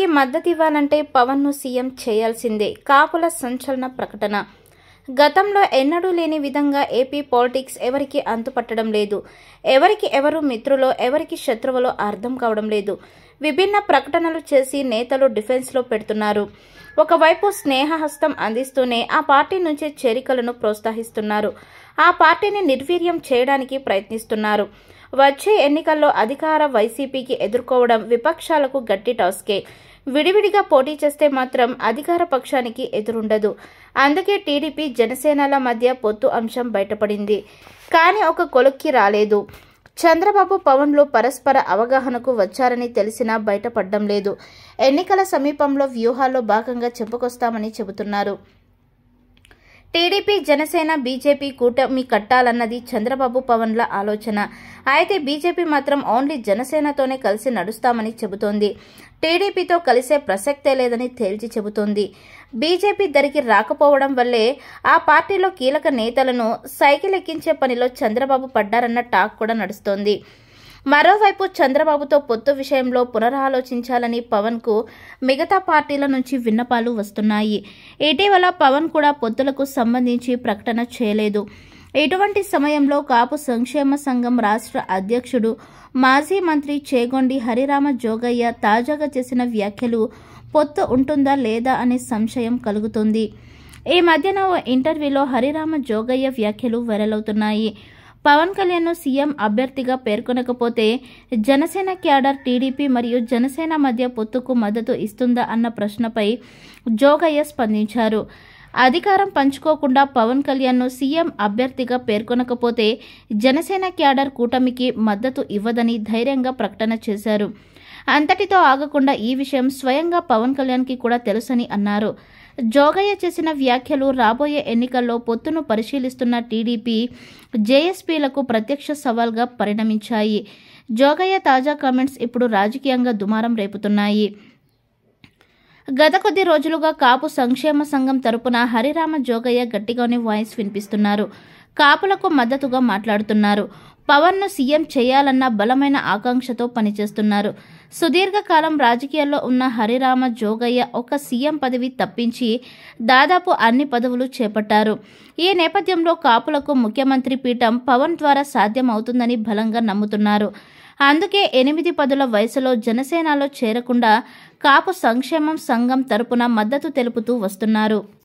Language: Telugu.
రైతులకి మద్దతివ్వాలంటే పవన్ను సీఎం చేయాల్సిందే కాపుల సంచలన ప్రకటన గతంలో ఎన్నడూ లేని విధంగా ఏపీ పాలిటిక్స్ ఎవరికి అంతుపట్టడం లేదు ఎవరికి ఎవరు మిత్రులో ఎవరికి శత్రువులో అర్థం కావడం లేదు విభిన్న ప్రకటనలు చేసి నేతలు డిఫెన్స్లో పెడుతున్నారు ఒకవైపు స్నేహహస్తం అందిస్తూనే ఆ పార్టీ నుంచి చేరికలను ప్రోత్సహిస్తున్నారు ఆ పార్టీని నిర్వీర్యం చేయడానికి ప్రయత్నిస్తున్నారు వచ్చే ఎన్నికల్లో అధికార వైసీపీకి ఎదుర్కోవడం విపక్షాలకు గట్టి టాస్కే విడివిడిగా పోటీ చేస్తే మాత్రం అధికార పక్షానికి ఎదురుండదు అందుకే టీడీపీ జనసేనల మధ్య పొత్తు అంశం బయటపడింది కానీ ఒక కొలుక్కి రాలేదు చంద్రబాబు పవన్లు పరస్పర అవగాహనకు వచ్చారని తెలిసినా బయటపడడం లేదు ఎన్నికల సమీపంలో వ్యూహాల్లో భాగంగా చెప్పుకొస్తామని చెబుతున్నారు టీడీపీ జనసేన బీజేపీ కూటమి కట్టాలన్నది చంద్రబాబు పవన్ల ఆలోచన అయితే బీజేపీ మాత్రం ఓన్లీ జనసేనతోనే కలిసి నడుస్తామని చెబుతోంది టీడీపీతో కలిసే ప్రసక్తే లేదని తేల్చి చెబుతోంది బీజేపీ దరికి రాకపోవడం వల్లే ఆ పార్టీలో కీలక నేతలను సైకిల్ ఎక్కించే పనిలో చంద్రబాబు పడ్డారన్న టాక్ కూడా నడుస్తోంది మరోవైపు చంద్రబాబుతో పొత్తు విషయంలో పునరాలోచించాలని పవన్కు మిగతా పార్టీల నుంచి విన్నపాలు వస్తున్నాయి ఇటీవల పవన్ కూడా పొత్తులకు సంబంధించి ప్రకటన చేయలేదు ఇటువంటి సమయంలో కాపు సంక్షేమ సంఘం రాష్ట్ర అధ్యక్షుడు మాజీ మంత్రి చేగొండి హరిరామ జోగయ్య తాజాగా చేసిన వ్యాఖ్యలు పొత్తు ఉంటుందా లేదా అనే సంశయం కలుగుతుంది ఈ మధ్యన ఓ ఇంటర్వ్యూలో హరిరామ జోగయ్య వ్యాఖ్యలు వైరల్ అవుతున్నాయి పవన్ కళ్యాణ్ను సీఎం అభ్యర్థిగా పేర్కొనకపోతే జనసేన క్యాడర్ టీడీపీ మరియు జనసేన మధ్య పొత్తుకు మద్దతు ఇస్తుందా అన్న ప్రశ్నపై జోగయ్య స్పందించారు అధికారం పంచుకోకుండా పవన్ కళ్యాణ్ను సీఎం అభ్యర్థిగా పేర్కొనకపోతే జనసేన క్యాడర్ కూటమికి మద్దతు ఇవ్వదని ధైర్యంగా ప్రకటన చేశారు అంతటితో ఆగకుండా ఈ విషయం స్వయంగా పవన్ కళ్యాణ్కి కూడా తెలుసని అన్నారు జోగయ్య చేసిన వ్యాఖ్యలు రాబోయే ఎన్నికల్లో పొత్తును పరిశీలిస్తున్న టీడీపీ జేఎస్పీలకు ప్రత్యక్ష సవాల్గా పరిణమించాయి జోగయ్య తాజా కామెంట్స్ ఇప్పుడు రాజకీయంగా దుమారం రేపుతున్నాయి గత కొద్ది రోజులుగా కాపు సంక్షేమ సంఘం తరపున హరిరామ జోగయ్య గట్టిగానే వాయిస్ వినిపిస్తున్నారు కాపులకు మద్దతుగా మాట్లాడుతున్నారు పవన్ను సీఎం చేయాలన్న బలమైన ఆకాంక్షతో పనిచేస్తున్నారు సుదీర్ఘకాలం రాజకీయాల్లో ఉన్న హరిరామ జోగయ్య ఒక సీఎం పదవి తప్పించి దాదాపు అన్ని పదవులు చేపట్టారు ఈ నేపథ్యంలో కాపులకు ముఖ్యమంత్రి పీఠం పవన్ ద్వారా సాధ్యమవుతుందని బలంగా నమ్ముతున్నారు అందుకే ఎనిమిది పదుల వయసులో జనసేనలో చేరకుండా కాపు సంక్షేమం సంఘం తరపున మద్దతు తెలుపుతూ వస్తున్నారు